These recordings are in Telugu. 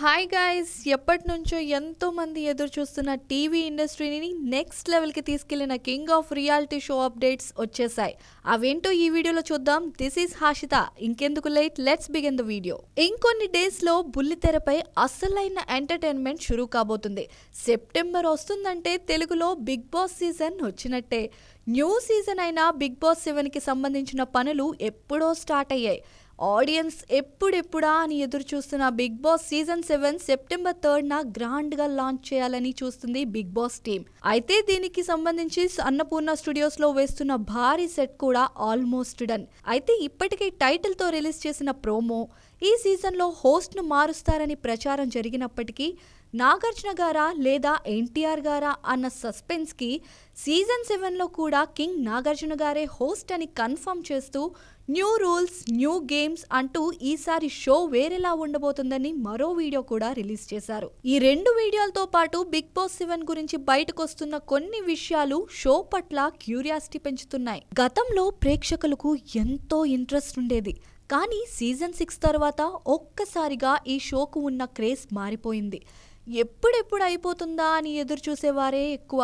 హాయ్ గాయస్ ఎప్పటి నుంచో ఎంతోమంది ఎదురు చూస్తున్న టీవీ ఇండస్ట్రీని నెక్స్ట్ లెవెల్కి తీసుకెళ్లిన king of reality show updates వచ్చేసాయి అవేంటో ఈ వీడియోలో చూద్దాం దిస్ ఈస్ హాషిత ఇంకెందుకు late let's begin the video ఇంకొన్ని డేస్లో బుల్లితెరపై అసలైన ఎంటర్టైన్మెంట్ షురూ కాబోతుంది సెప్టెంబర్ వస్తుందంటే తెలుగులో బిగ్ బాస్ సీజన్ వచ్చినట్టే న్యూ సీజన్ అయిన బిగ్ బాస్ సెవెన్కి సంబంధించిన పనులు ఎప్పుడో స్టార్ట్ అయ్యాయి ఆడియన్స్ ఎప్పుడెప్పుడా అని ఎదురు చూస్తున్న Bigg Boss season seven September థర్డ్న గ్రాండ్గా లాంచ్ చేయాలని చూస్తుంది బిగ్ బాస్ టీమ్ అయితే దీనికి సంబంధించి అన్నపూర్ణ స్టూడియోస్లో వేస్తున్న భారీ సెట్ కూడా ఆల్మోస్ట్ డన్ అయితే ఇప్పటికే టైటిల్తో రిలీజ్ చేసిన ప్రోమో ఈ సీజన్లో హోస్ట్ను మారుస్తారని ప్రచారం జరిగినప్పటికీ నాగార్జున గారా లేదా ఎన్టీఆర్ గారా అన్న సస్పెన్స్కి సీజన్ సెవెన్లో కూడా కింగ్ నాగార్జున గారే హోస్ట్ అని కన్ఫర్మ్ చేస్తూ న్యూ రూల్స్ న్యూ గేమ్స్ అంటూ ఈసారి షో వేరేలా ఉండబోతుందని మరో వీడియో కూడా రిలీజ్ చేశారు ఈ రెండు వీడియోలతో పాటు బిగ్ బాస్ సెవెన్ గురించి బయటకు వస్తున్న కొన్ని విషయాలు షో పట్ల క్యూరియాసిటీ పెంచుతున్నాయి గతంలో ప్రేక్షకులకు ఎంతో ఇంట్రెస్ట్ ఉండేది కానీ సీజన్ సిక్స్ తర్వాత ఒక్కసారిగా ఈ షోకు ఉన్న క్రేజ్ మారిపోయింది ఎప్పుడెప్పుడు అయిపోతుందా అని ఎదురు చూసేవారే ఎక్కువ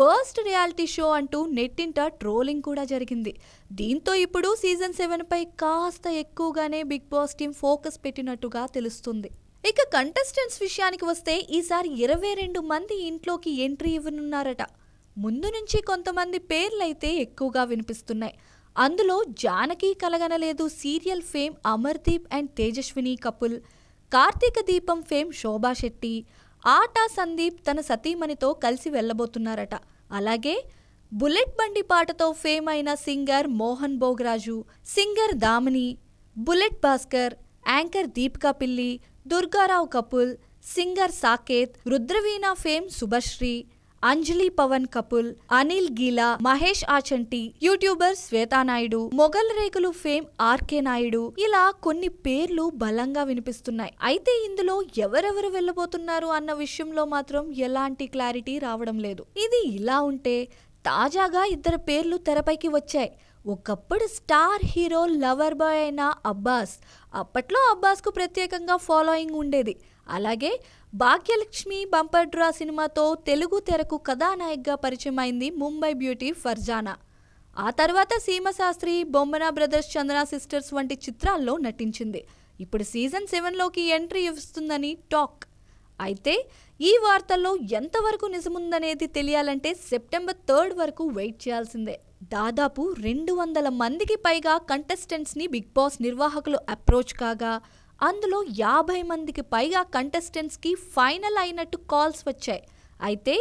వర్స్ట్ రియాలిటీ షో అంటూ నెట్టింట ట్రోలింగ్ కూడా జరిగింది దీంతో ఇప్పుడు సీజన్ సెవెన్పై కాస్త ఎక్కువగానే బిగ్ బాస్ టీం ఫోకస్ పెట్టినట్టుగా తెలుస్తుంది ఇక కంటెస్టెంట్స్ విషయానికి వస్తే ఈసారి ఇరవై రెండు మంది ఇంట్లోకి ఎంట్రీ ఇవ్వనున్నారట ముందు నుంచి కొంతమంది పేర్లైతే ఎక్కువగా వినిపిస్తున్నాయి అందులో Janaki Kalaganaledu serial fame Amardeep and Tejaswini couple Karthika Deepam fame Shobha Shetty Aata Sandeep తన సతీమణితో కలిసి వెళ్ళబోతున్నారట అలాగే బుల్లెట్ బండి పాటతో ఫేమ్ అయిన singer Mohan Bhogaraju singer Damini bullet Bhaskar anchor Deepika Pilli Durgarao couple singer Saketh Rudraveena fame Subhashree Anjali Pawan couple Anil Geela Mahesh Achanti YouTuber Swetha Naidu Moghal Rekulu fame RK Naidu ఇలా కొన్ని పేర్లు బలంగా వినిపిస్తున్నాయి అయితే ఇందులో ఎవరెవరు వెళ్ళబోతున్నారు అన్న విషయంలో మాత్రం ఎలాంటి క్లారిటీ రావడం లేదు ఇది ఇలా ఉంటే తాజాగా ఇద్దరు పేర్లు తెరపైకి వచ్చాయి ఒకప్పుడు స్టార్ హీరో లవర్ బాయ్ అయిన అబ్బాస్ అప్పట్లో అబ్బాస్కు ప్రత్యేకంగా ఫాలోయింగ్ ఉండేది అలాగే భాగ్యలక్ష్మి బంపర్ డ్రా సినిమాతో తెలుగు తెరకు కథానాయకగా పరిచయం అయింది ముంబై బ్యూటీ ఫర్జానా ఆ తర్వాత సీమ శాస్త్రి బొమ్మన బ్రదర్స్ చంద్ర సిస్టర్స్ వంటి చిత్రాల్లో నటించింది ఇప్పుడు సీజన్ సెవెన్లోకి ఎంట్రీ ఇస్తుందని టాక్ అయితే ఈ వార్తల్లో ఎంతవరకు నిజముందనేది తెలియాలంటే సెప్టెంబర్ థర్డ్ వరకు వెయిట్ చేయాల్సిందే దాదాపు రెండు వందల మందికి పైగా కంటెస్టెంట్స్ని బిగ్ బాస్ నిర్వాహకులు అప్రోచ్ కాగా అందులో యాభై మందికి పైగా కంటెస్టెంట్స్కి ఫైనల్ అయినట్టు కాల్స్ వచ్చాయి అయితే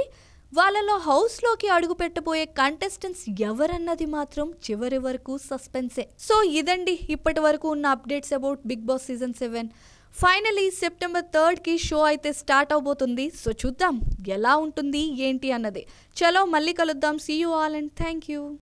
వాళ్ళలో హౌస్లోకి అడుగుపెట్టబోయే కంటెస్టెంట్స్ ఎవరన్నది మాత్రం చివరి వరకు సస్పెన్సే సో ఇదండి ఇప్పటి వరకు ఉన్న updates about Bigg Boss season seven finally September థర్డ్కి షో అయితే స్టార్ట్ అవబోతుంది సో చూద్దాం ఎలా ఉంటుంది ఏంటి అన్నది చలో మళ్ళీ కలుద్దాం see you all and thank you